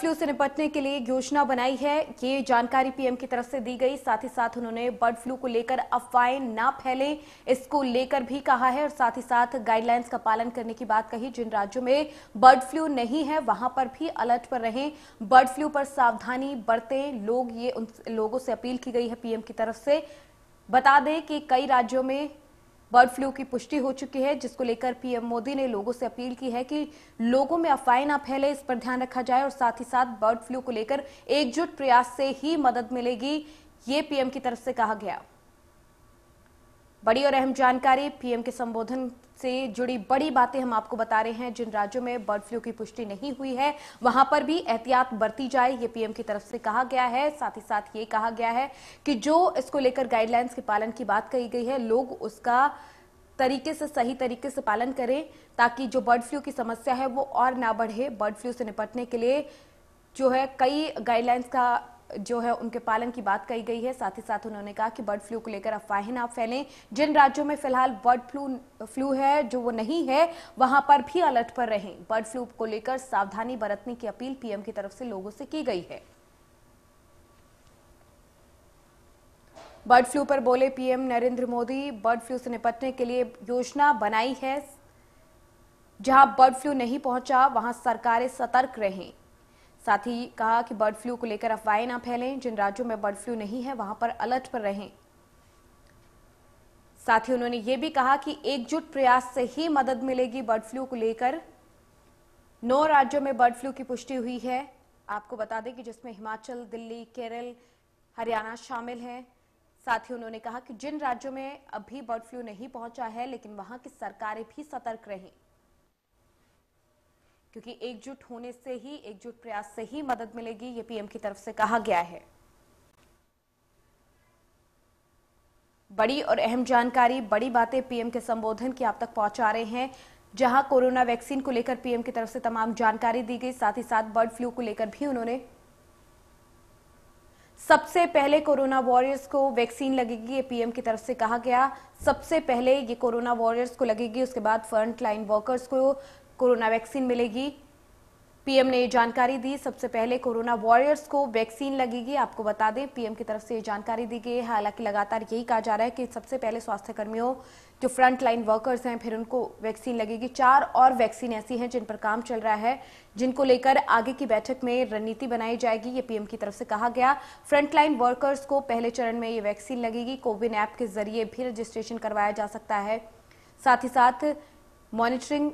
flu से निपटने के लिए योजना बनाई है ये जानकारी पीएम की तरफ से दी गई साथ ही साथ उन्होंने बर्ड फ्लू को लेकर अफवाहें ना फैलें इसको लेकर भी कहा है और साथ ही साथ गाइडलाइंस का पालन करने की बात कही जिन राज्यों में बर्ड फ्लू नहीं है वहां पर भी अलर्ट पर रहें बर्ड फ्लू पर सावधानी बरतें लोग ये उन लोगों से अपील की गई है पीएम की तरफ से बता दें कि कई राज्यों में बर्ड फ्लू की पुष्टि हो चुकी है जिसको लेकर पीएम मोदी ने लोगों से अपील की है कि लोगों में अफवाहें ना फैले इस पर ध्यान रखा जाए और साथ ही साथ बर्ड फ्लू को लेकर एकजुट प्रयास से ही मदद मिलेगी ये पीएम की तरफ से कहा गया बड़ी और अहम जानकारी पीएम के संबोधन से जुड़ी बड़ी बातें हम आपको बता रहे हैं जिन राज्यों में बर्ड फ्लू की पुष्टि नहीं हुई है वहां पर भी एहतियात बरती जाए ये पीएम की तरफ से कहा गया है साथ ही साथ ये कहा गया है कि जो इसको लेकर गाइडलाइंस के पालन की बात कही गई है लोग उसका तरीके से सही तरीके से पालन करें ताकि जो बर्ड फ्लू की समस्या है वो और ना बढ़े बर्ड फ्लू से निपटने के लिए जो है कई गाइडलाइंस का जो है उनके पालन की बात कही गई है साथ ही साथ उन्होंने कहा कि बर्ड फ्लू को लेकर अफवाहें ना फैलें जिन राज्यों में फिलहाल बर्ड फ्लू फ्लू है जो वो नहीं है वहां पर भी अलर्ट पर रहें बर्ड फ्लू को लेकर सावधानी बरतने की अपील पीएम की तरफ से लोगों से की गई है बर्ड फ्लू पर बोले PM Narendra Modi bird flu से निपटने के लिए योजना बनाई है जहां बर्ड फ्लू नहीं पहुंचा वहां सरकारें सतर्क रहें साथ ही कहा कि बर्ड फ्लू को लेकर अफवाहें ना फैलें जिन राज्यों में बर्ड फ्लू नहीं है वहां पर अलर्ट पर रहें साथ ही उन्होंने ये भी कहा कि एकजुट प्रयास से ही मदद मिलेगी बर्ड फ्लू को लेकर नौ राज्यों में बर्ड फ्लू की पुष्टि हुई है आपको बता दें कि जिसमें हिमाचल दिल्ली केरल हरियाणा शामिल हैं साथ ही उन्होंने कहा कि जिन राज्यों में अभी बर्ड फ्लू नहीं पहुंचा है लेकिन वहां की सरकारें भी सतर्क रहीं क्योंकि एकजुट होने से ही एकजुट प्रयास से ही मदद मिलेगी ये पीएम की तरफ से कहा गया है बड़ी और अहम जानकारी बड़ी बातें पीएम के संबोधन की आप तक पहुंचा रहे हैं जहां कोरोना वैक्सीन को लेकर पीएम की तरफ से तमाम जानकारी दी गई साथ ही साथ बर्ड फ्लू को लेकर भी उन्होंने सबसे पहले कोरोना वॉरियर्स को वैक्सीन लगेगी ये पीएम की तरफ से कहा गया सबसे पहले ये कोरोना वॉरियर्स को लगेगी उसके बाद फ्रंट लाइन वर्कर्स को कोरोना वैक्सीन मिलेगी पीएम ने ये जानकारी दी सबसे पहले कोरोना वॉरियर्स को वैक्सीन लगेगी आपको बता दें पीएम की तरफ से ये जानकारी दी गई है हालांकि लगातार यही कहा जा रहा है कि सबसे पहले स्वास्थ्यकर्मियों जो फ्रंट लाइन वर्कर्स हैं फिर उनको वैक्सीन लगेगी चार और वैक्सीन ऐसी हैं जिन पर काम चल रहा है जिनको लेकर आगे की बैठक में रणनीति बनाई जाएगी ये पीएम की तरफ से कहा गया फ्रंटलाइन वर्कर्स को पहले चरण में ये वैक्सीन लगेगी कोविन ऐप के जरिए भी रजिस्ट्रेशन करवाया जा सकता है साथ ही साथ मॉनिटरिंग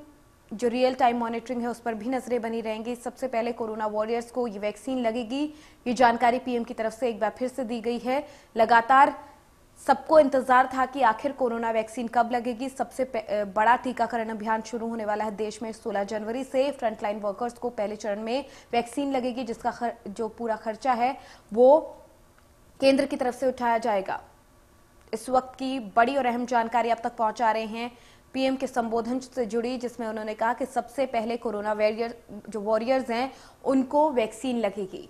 जो रियल टाइम मॉनिटरिंग है उस पर भी नजरें बनी रहेंगी सबसे पहले कोरोना वॉरियर्स को ये वैक्सीन लगेगी ये जानकारी पीएम की तरफ से एक बार फिर से दी गई है लगातार सबको इंतजार था कि आखिर कोरोना वैक्सीन कब लगेगी सबसे बड़ा टीकाकरण अभियान शुरू होने वाला है देश में 16 जनवरी से फ्रंटलाइन वर्कर्स को पहले चरण में वैक्सीन लगेगी जिसका खर, जो पूरा खर्चा है वो केंद्र की तरफ से उठाया जाएगा इस वक्त की बड़ी और अहम जानकारी अब तक पहुंचा रहे हैं पीएम के संबोधन से जुड़ी जिसमें उन्होंने कहा कि सबसे पहले कोरोना वॉरियर जो वॉरियर्स हैं उनको वैक्सीन लगेगी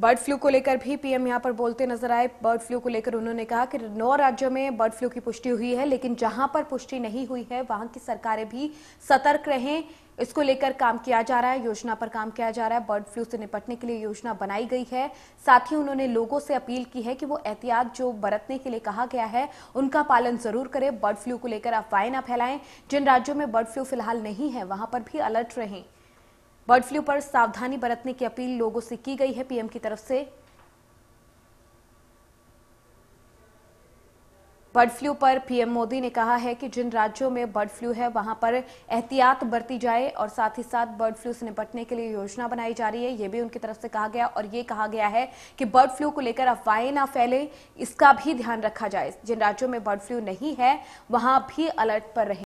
बर्ड फ्लू को लेकर भी पीएम यहां पर बोलते नजर आए बर्ड फ्लू को लेकर उन्होंने कहा कि नौ राज्यों में बर्ड फ्लू की पुष्टि हुई है लेकिन जहां पर पुष्टि नहीं हुई है वहां की सरकारें भी सतर्क रहें इसको लेकर काम किया जा रहा है योजना पर काम किया जा रहा है बर्ड फ्लू से निपटने के लिए योजना बनाई गई है साथ ही उन्होंने लोगों से अपील की है कि वो एहतियात जो बरतने के लिए कहा गया है उनका पालन जरूर करें बर्ड फ्लू को लेकर अफवाहें ना फैलाएं जिन राज्यों में बर्ड फ्लू फिलहाल नहीं है वहां पर भी अलर्ट रहें बर्ड फ्लू पर सावधानी बरतने की अपील लोगों से की गई है पीएम की तरफ से बर्ड फ्लू पर पीएम मोदी ने कहा है कि जिन राज्यों में बर्ड फ्लू है वहां पर एहतियात बरती जाए और साथ ही साथ बर्ड फ्लू से निपटने के लिए योजना बनाई जा रही है ये भी उनकी तरफ से कहा गया और ये कहा गया है कि बर्ड फ्लू को लेकर अफवाहें ना फैले इसका भी ध्यान रखा जाए जिन राज्यों में बर्ड फ्लू नहीं है वहां भी अलर्ट पर रहे